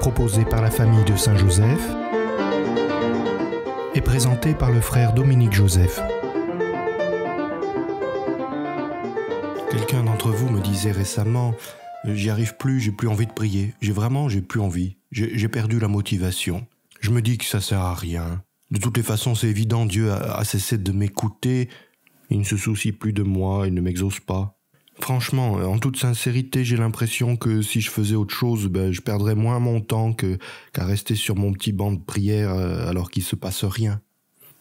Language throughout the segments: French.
proposé par la famille de Saint-Joseph et présenté par le frère Dominique Joseph. Quelqu'un d'entre vous me disait récemment euh, J'y arrive plus, j'ai plus envie de prier. J'ai vraiment, j'ai plus envie. J'ai perdu la motivation. Je me dis que ça sert à rien. De toutes les façons, c'est évident, Dieu a cessé de m'écouter. Il ne se soucie plus de moi, il ne m'exauce pas. Franchement, euh, en toute sincérité, j'ai l'impression que si je faisais autre chose, ben, je perdrais moins mon temps qu'à rester sur mon petit banc de prière euh, alors qu'il se passe rien.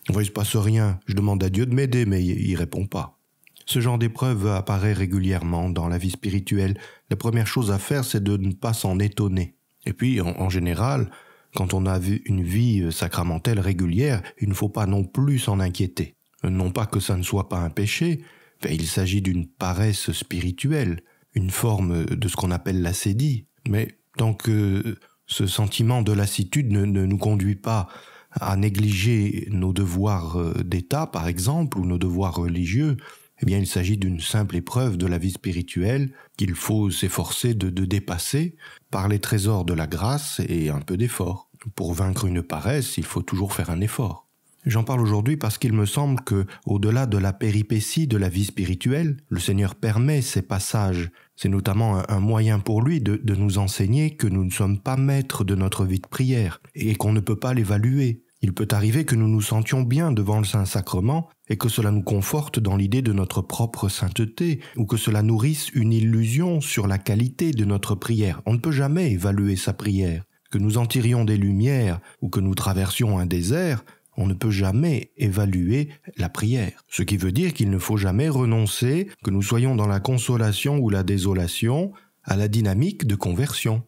Enfin, il se passe rien. Je demande à Dieu de m'aider, mais il, ne répond pas. Ce genre d'épreuve apparaît régulièrement dans la vie spirituelle. La première chose à faire, c'est de ne pas s'en étonner. Et puis, en, en général, quand on a vu une vie euh, sacramentelle régulière, il ne faut pas non plus s'en inquiéter. Non pas que ça ne soit pas un péché, ben, il s'agit d'une paresse spirituelle, une forme de ce qu'on appelle l'assédie. Mais tant que ce sentiment de lassitude ne, nous conduit pas à négliger nos devoirs euh, d'État, par exemple, ou nos devoirs religieux, eh bien il s'agit d'une simple épreuve de la vie spirituelle qu'il faut s'efforcer de dépasser par les trésors de la grâce et un peu d'effort. Pour vaincre une paresse, il faut toujours faire un effort. J'en parle aujourd'hui parce qu'il me semble que, au-delà de la péripétie de la vie spirituelle, le Seigneur permet ces passages. C'est notamment un, moyen pour lui de, de nous enseigner que nous ne sommes pas maîtres de notre vie de prière et qu'on ne peut pas l'évaluer. Il peut arriver que nous nous sentions bien devant le Saint-Sacrement et que cela nous conforte dans l'idée de notre propre sainteté ou que cela nourrisse une illusion sur la qualité de notre prière. On ne peut jamais évaluer sa prière. Que nous en tirions des lumières ou que nous traversions un désert, on ne peut jamais évaluer la prière. Ce qui veut dire qu'il ne faut jamais renoncer, que nous soyons dans la consolation ou la désolation, à la dynamique de conversion.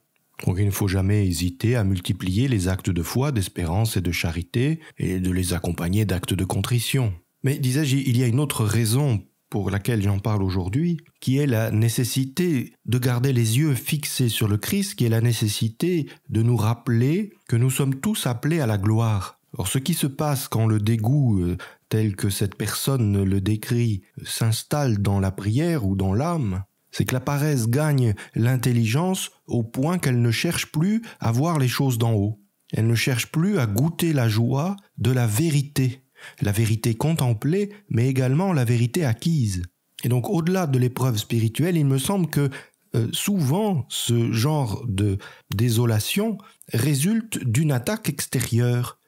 Donc il ne faut jamais hésiter à multiplier les actes de foi, d'espérance et de charité, et de les accompagner d'actes de contrition. Mais disais-je, il y a une autre raison pour laquelle j'en parle aujourd'hui, qui est la nécessité de garder les yeux fixés sur le Christ, qui est la nécessité de nous rappeler que nous sommes tous appelés à la gloire. Or, ce qui se passe quand le dégoût euh, tel que cette personne le décrit s'installe dans la prière ou dans l'âme, c'est que la paresse gagne l'intelligence au point qu'elle ne cherche plus à voir les choses d'en haut. Elle ne cherche plus à goûter la joie de la vérité, la vérité contemplée, mais également la vérité acquise. Et donc au-delà de l'épreuve spirituelle, il me semble que euh, souvent ce genre de désolation résulte d'une attaque extérieure,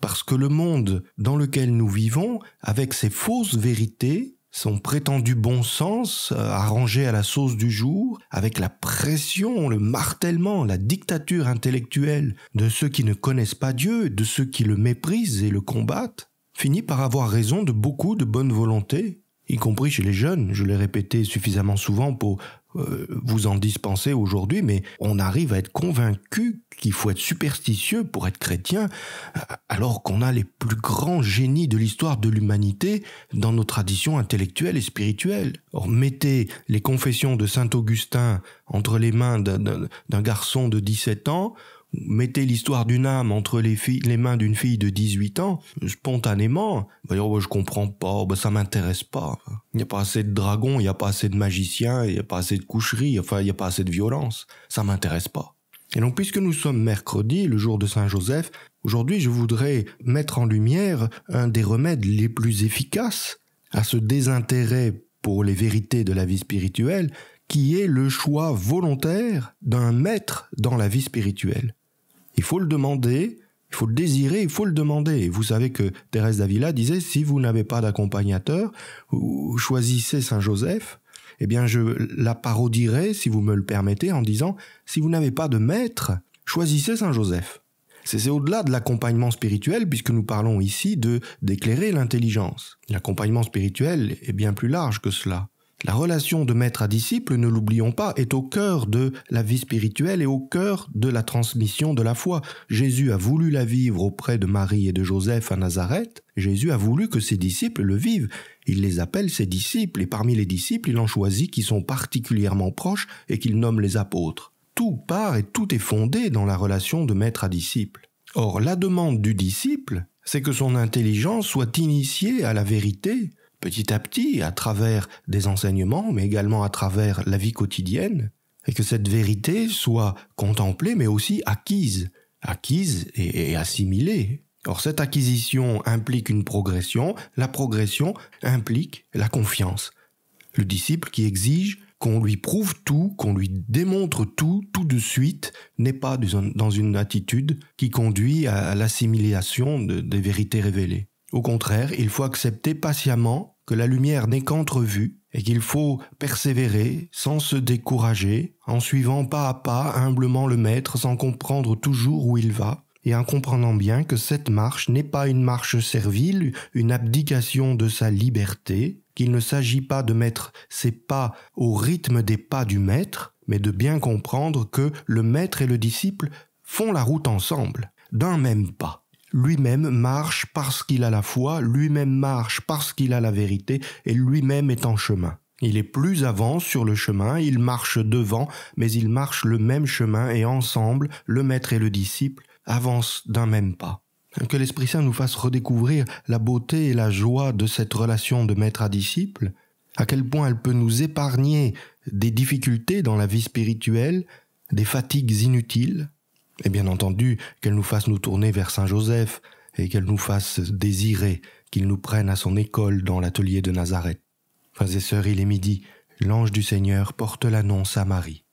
parce que le monde dans lequel nous vivons, avec ses fausses vérités, son prétendu bon sens euh, arrangé à la sauce du jour, avec la pression, le martèlement, la dictature intellectuelle de ceux qui ne connaissent pas Dieu, de ceux qui le méprisent et le combattent, finit par avoir raison de beaucoup de bonnes volontés, y compris chez les jeunes, je l'ai répété suffisamment souvent pour euh, vous en dispensez aujourd'hui, mais on arrive à être convaincu qu'il faut être superstitieux pour être chrétien, alors qu'on a les plus grands génies de l'histoire de l'humanité dans nos traditions intellectuelles et spirituelles. Or, mettez les confessions de Saint Augustin entre les mains d'un garçon de 17 ans, mettez l'histoire d'une âme entre les, mains d'une fille de 18 ans, spontanément, bah, je comprends pas, bah, ça m'intéresse pas. Il n'y a pas assez de dragons, il n'y a pas assez de magiciens, il n'y a pas assez de coucheries, enfin, il n'y a pas assez de violence. Ça m'intéresse pas. Et donc, puisque nous sommes mercredi, le jour de Saint Joseph, aujourd'hui, je voudrais mettre en lumière un des remèdes les plus efficaces à ce désintérêt pour les vérités de la vie spirituelle, qui est le choix volontaire d'un maître dans la vie spirituelle. Il faut le demander, il faut le désirer, il faut le demander. vous savez que Thérèse d'Avila disait, si vous n'avez pas d'accompagnateur, choisissez Saint-Joseph. Eh bien, je la parodierai, si vous me le permettez, en disant, si vous n'avez pas de maître, choisissez Saint-Joseph. C'est au-delà de l'accompagnement spirituel, puisque nous parlons ici de d'éclairer l'intelligence. L'accompagnement spirituel est bien plus large que cela. La relation de maître à disciple, ne l'oublions pas, est au cœur de la vie spirituelle et au cœur de la transmission de la foi. Jésus a voulu la vivre auprès de Marie et de Joseph à Nazareth. Jésus a voulu que ses disciples le vivent. Il les appelle ses disciples et parmi les disciples, il en choisit qui sont particulièrement proches et qu'il nomme les apôtres. Tout part et tout est fondé dans la relation de maître à disciple. Or, la demande du disciple, c'est que son intelligence soit initiée à la vérité petit à petit, à travers des enseignements, mais également à travers la vie quotidienne, et que cette vérité soit contemplée, mais aussi acquise, acquise et, assimilée. Or, cette acquisition implique une progression, la progression implique la confiance. Le disciple qui exige qu'on lui prouve tout, qu'on lui démontre tout, tout de suite, n'est pas dans une attitude qui conduit à l'assimilation des vérités révélées. Au contraire, il faut accepter patiemment que la lumière n'est qu'entrevue et qu'il faut persévérer sans se décourager, en suivant pas à pas humblement le Maître sans comprendre toujours où il va, et en comprenant bien que cette marche n'est pas une marche servile, une abdication de sa liberté, qu'il ne s'agit pas de mettre ses pas au rythme des pas du Maître, mais de bien comprendre que le Maître et le disciple font la route ensemble, d'un même pas lui-même marche parce qu'il a la foi, lui-même marche parce qu'il a la vérité, et lui-même est en chemin. Il est plus avant sur le chemin, il marche devant, mais il marche le même chemin, et ensemble, le maître et le disciple avancent d'un même pas. Que l'Esprit Saint nous fasse redécouvrir la beauté et la joie de cette relation de maître à disciple, à quel point elle peut nous épargner des difficultés dans la vie spirituelle, des fatigues inutiles, et bien entendu, qu'elle nous fasse nous tourner vers Saint Joseph, et qu'elle nous fasse désirer qu'il nous prenne à son école dans l'atelier de Nazareth. Frères et sœurs, il est midi, l'ange du Seigneur porte l'annonce à Marie.